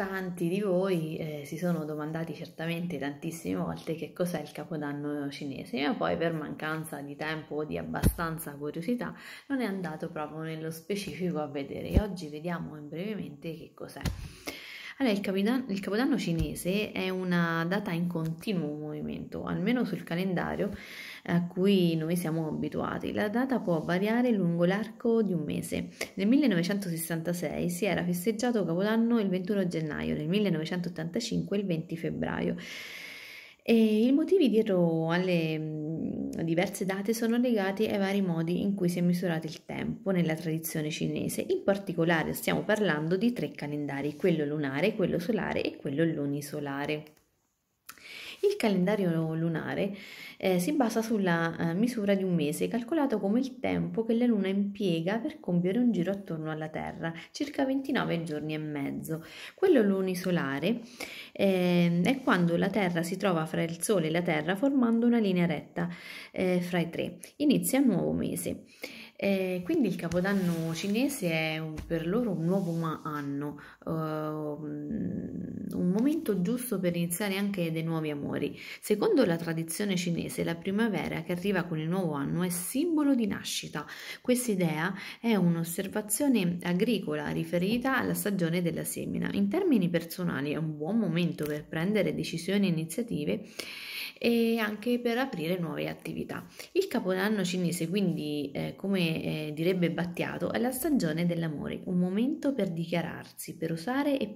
Tanti di voi eh, si sono domandati certamente tantissime volte che cos'è il capodanno cinese, ma poi per mancanza di tempo o di abbastanza curiosità non è andato proprio nello specifico a vedere. Oggi vediamo brevemente che cos'è. Allora, il Capodanno, il Capodanno cinese è una data in continuo movimento, almeno sul calendario a cui noi siamo abituati. La data può variare lungo l'arco di un mese. Nel 1966 si era festeggiato Capodanno il 21 gennaio, nel 1985 il 20 febbraio. E I motivi dietro alle diverse date sono legate ai vari modi in cui si è misurato il tempo nella tradizione cinese. In particolare stiamo parlando di tre calendari, quello lunare, quello solare e quello lunisolare. Il calendario lunare eh, si basa sulla eh, misura di un mese, calcolato come il tempo che la Luna impiega per compiere un giro attorno alla Terra, circa 29 giorni e mezzo. Quello lunisolare eh, è quando la Terra si trova fra il Sole e la Terra formando una linea retta eh, fra i tre. Inizia un nuovo mese. Eh, quindi il capodanno cinese è per loro un nuovo anno, eh, momento giusto per iniziare anche dei nuovi amori. Secondo la tradizione cinese, la primavera che arriva con il nuovo anno è simbolo di nascita. Quest'idea è un'osservazione agricola riferita alla stagione della semina. In termini personali è un buon momento per prendere decisioni e iniziative e anche per aprire nuove attività. Il capodanno cinese, quindi, eh, come eh, direbbe Battiato, è la stagione dell'amore, un momento per dichiararsi, per osare e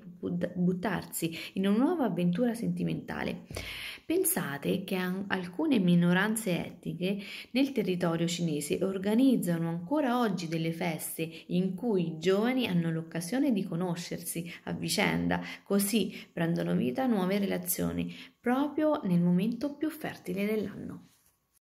buttarsi in una nuova avventura sentimentale. Pensate che alcune minoranze etniche nel territorio cinese organizzano ancora oggi delle feste in cui i giovani hanno l'occasione di conoscersi a vicenda, così prendono vita nuove relazioni proprio nel momento più fertile dell'anno.